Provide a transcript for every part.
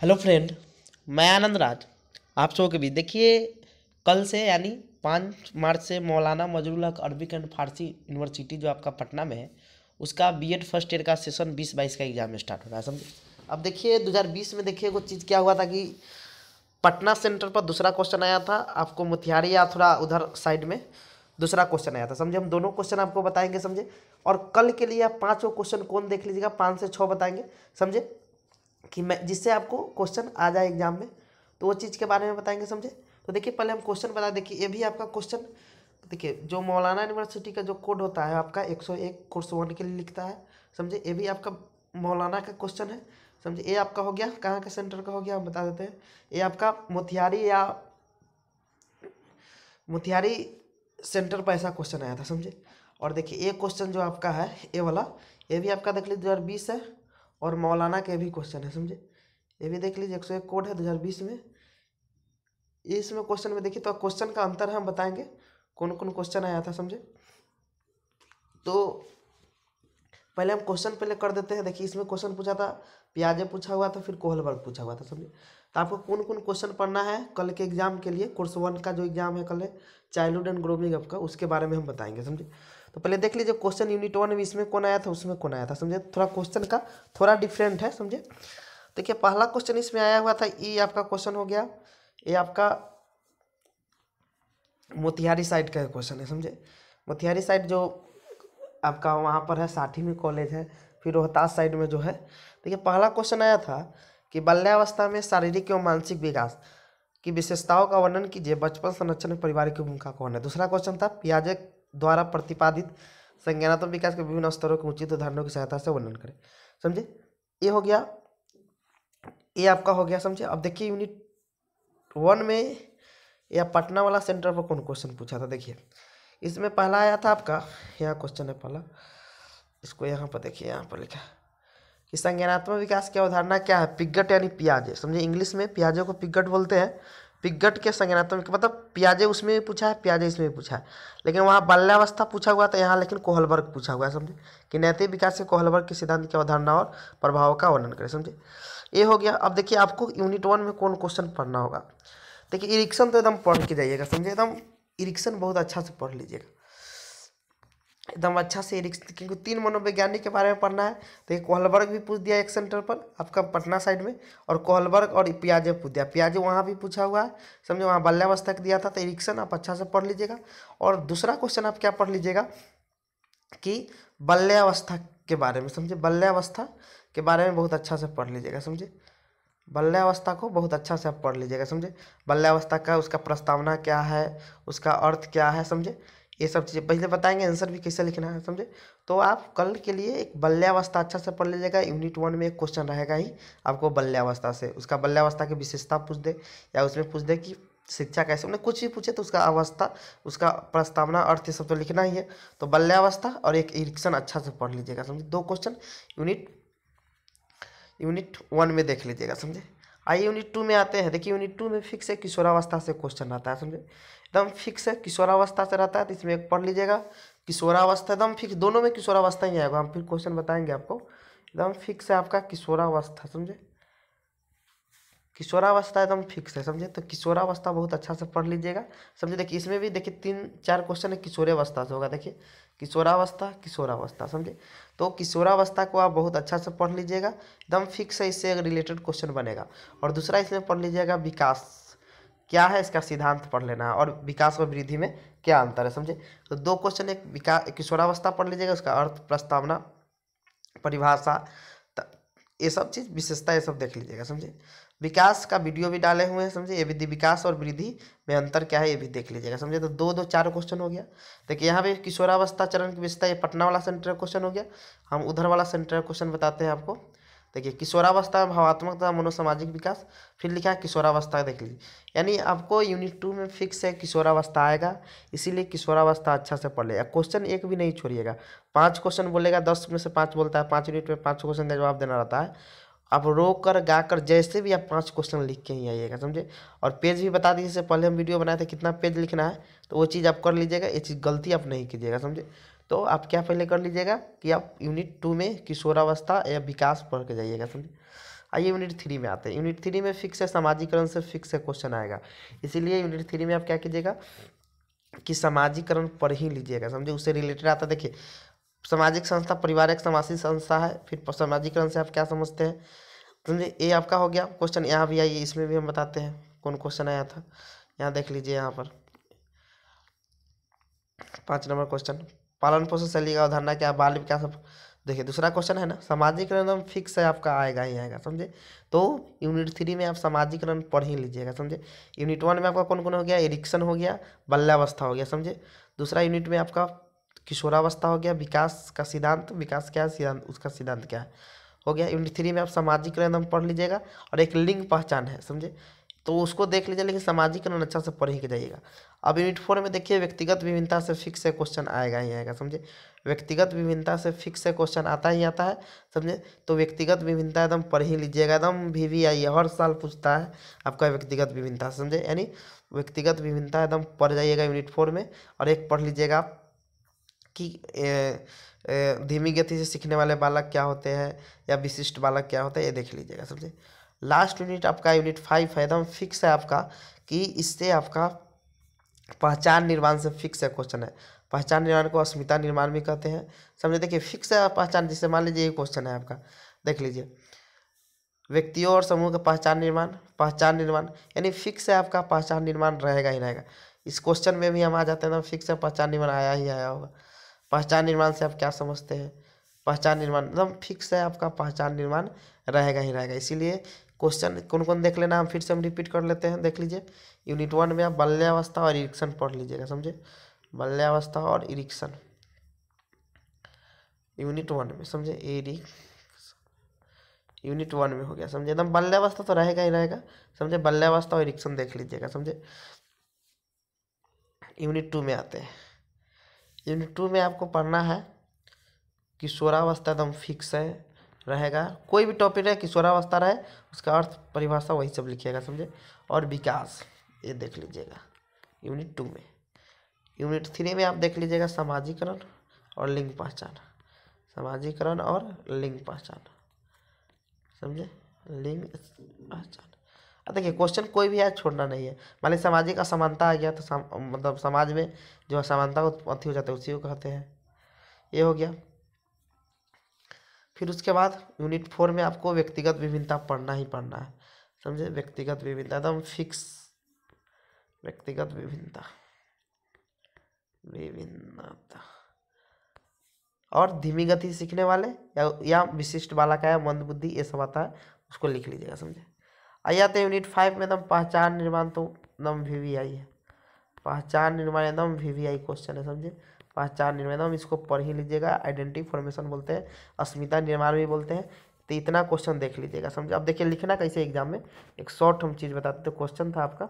hello friend मैं आनंद राज आप सबों के भी देखिए कल से यानी पाँच मार्च से मौलाना मजरूल हक अरबिक एंड फारसी यूनिवर्सिटी जो आपका पटना में है उसका बीएड फर्स्ट ईयर का सेशन बीस बाईस का एग्जाम स्टार्ट हो रहा है समझे अब देखिए 2020 में देखिए कुछ चीज़ क्या हुआ था कि पटना सेंटर पर दूसरा क्वेश्चन आया था आपको मोतिहारी या थोड़ा उधर साइड में दूसरा क्वेश्चन आया था समझे हम दोनों क्वेश्चन आपको बताएंगे समझे और कल के लिए आप पाँचों क्वेश्चन कौन देख लीजिएगा पाँच से छः बताएंगे समझे कि मैं जिससे आपको क्वेश्चन आ जाए एग्जाम में तो वो चीज़ के बारे में बताएंगे समझे तो देखिए पहले हम क्वेश्चन बता देखिए ये भी आपका क्वेश्चन तो देखिए जो मौलाना यूनिवर्सिटी का जो कोड होता है आपका 101 कोर्स वन के लिए लिखता है समझे ये भी आपका मौलाना का क्वेश्चन है समझे ये आपका हो गया कहाँ का सेंटर का हो गया हम बता देते हैं ये आपका मोतिहारी या मोतिहारी सेंटर पर ऐसा क्वेश्चन आया था समझे और देखिए ये क्वेश्चन जो आपका है ये वाला ये भी आपका देख लीजिए दो है और मौलाना के भी क्वेश्चन है समझे ये भी देख लीजिए एक सौ एक कोड है दो हज़ार बीस में इसमें क्वेश्चन में देखिए तो क्वेश्चन का अंतर हम बताएंगे कौन कौन क्वेश्चन आया था समझे तो पहले हम क्वेश्चन पहले कर देते हैं देखिए इसमें क्वेश्चन पूछा था प्याजे पूछा हुआ था फिर कोहलबर्ग पूछा हुआ था समझे तो आपको कौन कौन क्वेश्चन पढ़ना है कल के एग्जाम के लिए कोर्स वन का जो एग्जाम है कल है चाइल्डहुड एंड ग्रोमिंग अप का उसके बारे में हम बताएंगे समझे तो पहले देख लीजिए क्वेश्चन यूनिट वन इसमें कौन आया था उसमें कौन आया था समझे थोड़ा क्वेश्चन का थोड़ा डिफरेंट है समझे देखिए पहला क्वेश्चन इसमें आया हुआ था ये e आपका क्वेश्चन हो गया ये आपका मोतिहारी साइड का क्वेश्चन है समझे मोतिहारी साइड जो आपका वहाँ पर है साठी में कॉलेज है फिर रोहतास साइड में जो है देखिए पहला क्वेश्चन आया था कि बाल्यावस्था में शारीरिक एवं मानसिक विकास की विशेषताओं का वर्णन कीजिए बचपन संरक्षण में परिवार की भूमिका कौन है दूसरा क्वेश्चन था पियाजे द्वारा प्रतिपादित संज्ञानात्मक विकास के विभिन्न स्तरों के उचित उदाहरणों की सहायता से वर्णन करें समझे ये हो गया ये आपका हो गया समझे अब देखिए यूनिट वन में या पटना वाला सेंटर पर कौन क्वेश्चन पूछा था देखिए इसमें पहला आया था आपका यहाँ क्वेश्चन है पहला इसको यहाँ पर देखिए यहाँ पर लिखा कि संज्ञानात्मक विकास की अवधारणा क्या है पिगट यानी प्याज समझे इंग्लिश में प्याजों को पिगट बोलते हैं पिगट के संज्ञानात्मक मतलब प्याजे उसमें भी पूछा है प्याजे इसमें भी पूछा है लेकिन वहाँ बाल्यावस्था पूछा हुआ था यहाँ लेकिन कोहलवर्ग पूछा हुआ है समझे कि नैतिक विकास से कोहलवर्ग के सिद्धांत की अवधारणा और प्रभाव का वर्णन करें समझे ये हो गया अब देखिए आपको यूनिट वन में कौन क्वेश्चन पढ़ना होगा देखिए इरिक्शन तो एकदम पढ़ के जाइएगा समझे एकदम इरिक्शन बहुत अच्छा से पढ़ लीजिएगा एकदम अच्छा से रिक्स क्योंकि तीन मनोवैज्ञानिक के बारे में पढ़ना है तो ये कोहलबर्ग भी पूछ दिया एक सेंटर पर आपका पटना साइड में और कोहलबर्ग और प्याजे पूछ दिया प्याजे वहाँ भी पूछा हुआ है समझे वहाँ बाल्यावस्था दिया था तो इरिक्सन आप अच्छा से पढ़ लीजिएगा और दूसरा क्वेश्चन आप क्या पढ़ लीजिएगा कि बल्यावस्था के बारे में समझे बल्यावस्था के बारे में बहुत अच्छा से पढ़ लीजिएगा समझे बल्यावस्था को बहुत अच्छा से आप पढ़ लीजिएगा समझे बल्यावस्था का उसका प्रस्तावना क्या है उसका अर्थ क्या है समझे ये सब चीज़ें पहले बताएंगे आंसर भी कैसे लिखना है समझे तो आप कल के लिए एक बल्यावस्था अच्छा से पढ़ लीजिएगा यूनिट वन में एक क्वेश्चन रहेगा ही आपको बल्यावस्था से उसका बल्यावस्था की विशेषता पूछ दे या उसमें पूछ दे कि शिक्षा कैसे उन्हें कुछ भी पूछे तो उसका अवस्था उसका प्रस्तावना अर्थ ये सब तो लिखना ही है तो बल्यावस्था और एक इरिक्शन अच्छा से पढ़ लीजिएगा समझे दो क्वेश्चन यूनिट यूनिट वन में देख लीजिएगा समझे आइए यूनिट टू में आते हैं देखिए यूनिट टू में फिक्स है किशोरावस्था से क्वेश्चन आता है समझे एकदम फिक्स है किशोरावस्था से रहता है तो इसमें एक पढ़ लीजिएगा किशोरावस्था एकदम फिक्स दोनों में किशोरावस्था ही आएगा हम फिर क्वेश्चन बताएंगे आपको एकदम फिक्स है आपका किशोरावस्था समझे किशोरावस्था एकदम फिक्स है समझे तो किशोरावस्था बहुत अच्छा से पढ़ लीजिएगा समझे देखिए इसमें भी देखिए तीन चार क्वेश्चन है किशोरावस्था से होगा देखिए किशोरावस्था किशोरावस्था समझे तो किशोरावस्था को आप बहुत अच्छा से पढ़ लीजिएगा एकदम फिक्स है इससे रिलेटेड क्वेश्चन बनेगा और दूसरा इसमें पढ़ लीजिएगा विकास क्या है इसका सिद्धांत पढ़ लेना है और विकास और वृद्धि में क्या अंतर है समझे तो दो क्वेश्चन एक विकास किशोरावस्था पढ़ लीजिएगा उसका अर्थ प्रस्तावना परिभाषा ये सब चीज़ विशेषता ये सब देख लीजिएगा समझे विकास का वीडियो भी डाले हुए हैं समझे ये विधि विकास और वृद्धि में अंतर क्या है ये भी देख लीजिएगा समझे तो दो दो चार क्वेश्चन हो गया देखिए यहाँ पे किशोरावस्था चरण की विशेषता ये पटना वाला सेंटर क्वेश्चन हो गया हम उधर वाला सेंटर क्वेश्चन बताते हैं आपको देखिए किशोरावस्था में भावात्मक तथा मनोसामाजिक विकास फिर लिखा है किशोरावस्था देख लीजिए यानी आपको यूनिट टू में फिक्स है किशोरावस्था आएगा इसीलिए किशोरावस्था अच्छा से पढ़ लेगा क्वेश्चन एक भी नहीं छोड़िएगा पाँच क्वेश्चन बोलेगा दस में से पाँच बोलता है पाँच यूनिट में पाँच क्वेश्चन का जवाब देना रहता है आप रो कर गा कर जैसे भी आप पाँच क्वेश्चन लिख के ही आइएगा समझे और पेज भी बता दीजिए इससे पहले हम वीडियो बनाए थे कितना पेज लिखना है तो वो चीज़ आप कर लीजिएगा ये चीज़ गलती आप नहीं कीजिएगा समझे तो आप क्या पहले कर लीजिएगा कि आप यूनिट टू में किशोरावस्था या विकास पढ़ के जाइएगा समझे आइए यूनिट थ्री में आते हैं यूनिट थ्री में फिक्स है सामाजिकरण से फिक्स है क्वेश्चन आएगा इसीलिए यूनिट थ्री में आप क्या कीजिएगा कि सामाजिकरण पढ़ ही लीजिएगा समझे उससे रिलेटेड आता देखिए सामाजिक संस्था परिवार एक समाजिक संस्था है फिर सामाजिकरण से आप क्या समझते हैं समझे ये आपका हो गया क्वेश्चन यहाँ भी आइए इसमें भी हम बताते हैं कौन क्वेश्चन आया था यहाँ देख लीजिए यहाँ पर पाँच नंबर क्वेश्चन पालन पोषण शैली का अवधारणा क्या बाल विकास देखिए दूसरा क्वेश्चन है ना एकदम फिक्स है आपका आएगा ही आएगा समझे तो यूनिट थ्री में आप सामाजिकरण पढ़ ही लीजिएगा समझे यूनिट वन में आपका कौन कौन हो गया एडिक्शन हो गया बल्यावस्था हो गया समझे दूसरा यूनिट में आपका किशोरावस्था हो गया विकास का सिद्धांत विकास क्या है सिद्धांत उसका सिद्धांत क्या है हो गया यूनिट थ्री में आप सामाजिकरण पढ़ लीजिएगा और एक लिंग पहचान है समझे तो उसको देख लीजिए लेकिन सामाजिकरण अच्छा से पढ़ के जाइएगा अब यूनिट फोर में देखिए व्यक्तिगत विभिन्नता से फिक्स से क्वेश्चन आएगा ही आएगा समझे व्यक्तिगत विभिन्नता से फिक्स से क्वेश्चन आता ही आता है समझे तो व्यक्तिगत विभिन्नता एकदम पढ़ ही लीजिएगा एकदम भी वी आई हर साल पूछता है आपका व्यक्तिगत विभिन्नता समझे यानी व्यक्तिगत विभिन्नता एकदम पढ़ जाइएगा यूनिट फोर में और एक पढ़ लीजिएगा आप कि धीमी गति से सीखने वाले बालक क्या होते हैं या विशिष्ट बालक क्या होते हैं ये देख लीजिएगा समझे लास्ट यूनिट आपका यूनिट फाइव है एकदम फिक्स है आपका कि इससे आपका पहचान निर्माण से फिक्स है क्वेश्चन है पहचान निर्माण को अस्मिता निर्माण भी कहते हैं समझे देखिए फिक्स है पहचान जिससे मान लीजिए ये क्वेश्चन है आपका देख लीजिए व्यक्तियों और समूह का पहचान निर्माण पहचान निर्माण यानी फिक्स है आपका पहचान निर्माण रहेगा ही रहेगा इस क्वेश्चन में भी हम आ जाते हैं तो फिक्स है पहचान निर्माण आया ही आया होगा पहचान निर्माण से आप क्या समझते हैं पहचान निर्माण एकदम फिक्स है आपका पहचान निर्माण रहेगा ही रहेगा इसीलिए क्वेश्चन कौन कौन देख लेना हम फिर से हम रिपीट कर लेते हैं देख लीजिए यूनिट वन में आप बाल्यावस्था और इरिक्शन पढ़ लीजिएगा समझे बाल्यावस्था और इरिक्शन यूनिट वन में समझे एरिक यूनिट वन में हो गया समझे एकदम बाल्यावस्था तो रहेगा ही रहेगा समझे बाल्यावस्था और इरिक्शन देख लीजिएगा समझे यूनिट टू में आते हैं यूनिट टू में आपको पढ़ना है कि स्वरावस्था एकदम फिक्स है रहेगा कोई भी टॉपिक रहे किशोरावस्था रहे उसका अर्थ परिभाषा वही सब लिखिएगा समझे और विकास ये देख लीजिएगा यूनिट टू में यूनिट थ्री में आप देख लीजिएगा सामाजिकरण और लिंग पहचान सामाजिकरण और लिंग पहचान समझे लिंग पहचान अब देखिए क्वेश्चन कोई भी है छोड़ना नहीं है मान ली सामाजिक असमानता आ गया तो सम, मतलब समाज में जो असमानता उत्पत्ति हो जाता है उसी को कहते हैं ये हो गया फिर उसके बाद यूनिट फोर में आपको व्यक्तिगत विभिन्नता पढ़ना ही पढ़ना है समझे व्यक्तिगत विभिन्नता एकदम फिक्स व्यक्तिगत विभिन्नता विभिन्नता और धीमी गति सीखने वाले या या विशिष्ट बालक है मंद बुद्धि ये सब आता है उसको लिख लीजिएगा समझे आइए आते यूनिट फाइव में एकदम पहचान निर्माण तो एकदम वी वी आई है पहचान निर्माण एकदम वी वी आई क्वेश्चन है समझे पहचान निर्माण एकदम इसको पढ़ ही लीजिएगा आइडेंटिटी फॉर्मेशन बोलते हैं अस्मिता निर्माण भी बोलते हैं तो इतना क्वेश्चन देख लीजिएगा समझे अब देखिए लिखना कैसे एग्जाम में एक शॉर्ट हम चीज़ बताते तो क्वेश्चन था आपका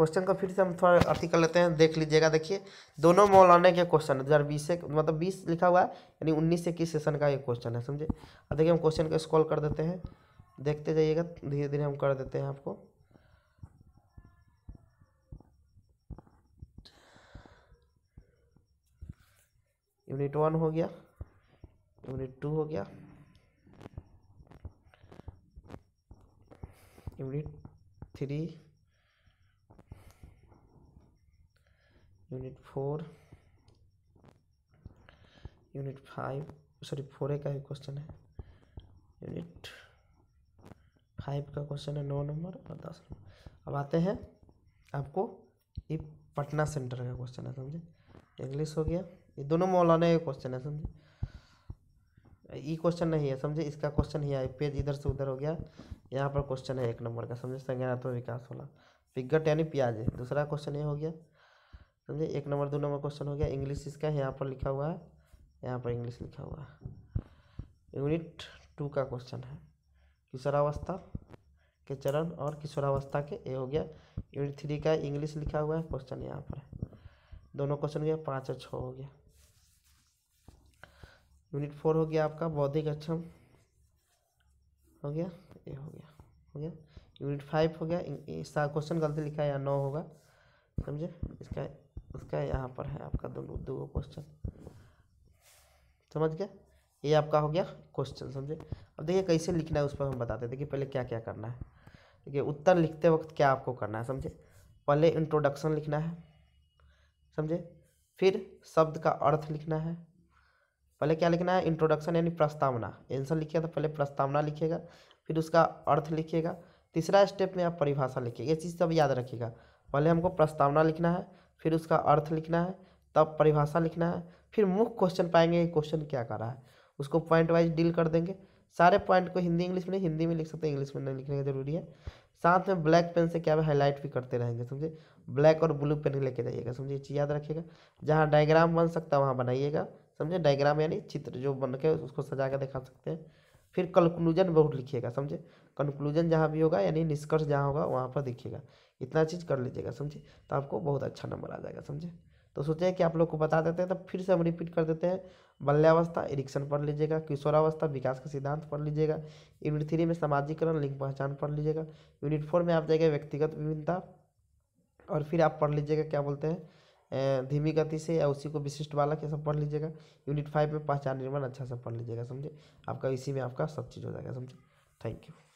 क्वेश्चन को फिर से हम थोड़ा अति कर लेते हैं देख लीजिएगा देखिए दोनों मौलाना के क्वेश्चन दो हज़ार बीस से मतलब बीस लिखा हुआ है यानी उन्नीस से इक्कीस सेशन का ये क्वेश्चन है समझे अब देखिए हम क्वेश्चन को स्कॉल कर देते हैं देखते जाइएगा धीरे धीरे हम कर देते हैं आपको यूनिट वन हो गया यूनिट टू हो गया unit three unit four unit five sorry four A का ही क्वेश्चन है यूनिट फाइव का क्वेश्चन है नौ नंबर और दस नंबर अब आते हैं आपको ये पटना सेंटर का क्वेश्चन है समझे इंग्लिश हो गया ये दोनों मौलाना का क्वेश्चन है समझे ये क्वेश्चन नहीं है समझे इसका क्वेश्चन ही आया पेज इधर से उधर हो गया यहाँ पर क्वेश्चन है एक नंबर का समझे संज्ञानात्मक विकास वाला पिगट यानी प्याज दूसरा क्वेश्चन ये हो गया समझे एक नंबर दो नंबर क्वेश्चन हो गया इंग्लिश इसका यहाँ पर लिखा हुआ है यहाँ पर इंग्लिश लिखा हुआ है यूनिट टू का क्वेश्चन है किशोरावस्था के चरण और किशोरावस्था के ये हो गया यूनिट थ्री का इंग्लिश लिखा हुआ है क्वेश्चन यहाँ पर दोनों क्वेश्चन हो गया पाँच और छः हो गया यूनिट फोर हो गया आपका बौद्धिक अक्षम हो गया ये हो गया हो गया यूनिट फाइव हो गया क्वेश्चन गलती लिखा है या नौ होगा समझे इसका इसका यहाँ पर है आपका दोनों दो क्वेश्चन समझ गया ये आपका हो गया क्वेश्चन समझे अब देखिए कैसे लिखना है उस पर हम बताते हैं देखिए पहले क्या क्या करना है देखिए उत्तर लिखते वक्त क्या आपको करना है समझे पहले इंट्रोडक्शन लिखना है समझे फिर शब्द का अर्थ लिखना है पहले क्या लिखना है इंट्रोडक्शन यानी प्रस्तावना एंसर लिखिएगा तो पहले प्रस्तावना लिखिएगा फिर उसका अर्थ लिखिएगा तीसरा स्टेप में आप परिभाषा लिखिएगा ये चीज़ सब याद रखिएगा पहले हमको प्रस्तावना लिखना है फिर उसका अर्थ लिखना है तब परिभाषा लिखना है फिर मुख्य क्वेश्चन पाएंगे क्वेश्चन क्या कर रहा है उसको पॉइंट वाइज डील कर देंगे सारे पॉइंट को हिंदी इंग्लिश में नहीं हिंदी में लिख सकते हैं इंग्लिश में नहीं लिखने का जरूरी है साथ में ब्लैक पेन से क्या है हाईलाइट भी करते रहेंगे समझे ब्लैक और ब्लू पेन लेके जाइएगा समझिए चीज़ याद रखिएगा जहाँ डायग्राम बन सकता है वहाँ बनाइएगा समझे डायग्राम यानी चित्र जो बन के उसको सजा के दिखा सकते हैं फिर कंक्लूजन बहुत लिखिएगा समझे कंक्लूजन जहाँ भी होगा यानी निष्कर्ष जहाँ होगा वहाँ पर दिखिएगा इतना चीज़ कर लीजिएगा समझे तो आपको बहुत अच्छा नंबर आ जाएगा समझे तो सोचे कि आप लोग को बता देते हैं तो फिर से हम रिपीट कर देते हैं बल्यावस्था इरिक्शन पढ़ लीजिएगा किशोरावस्था विकास का सिद्धांत पढ़ लीजिएगा यूनिट थ्री में सामाजिकरण लिंग पहचान पढ़ लीजिएगा यूनिट फोर में आप जाएगा व्यक्तिगत विभिन्नता और फिर आप पढ़ लीजिएगा क्या बोलते हैं धीमी गति से या उसी को विशिष्ट बालक ये सब पढ़ लीजिएगा यूनिट फाइव में पहचान निर्माण अच्छा से पढ़ लीजिएगा समझे आपका इसी में आपका सब चीज़ हो जाएगा समझे थैंक यू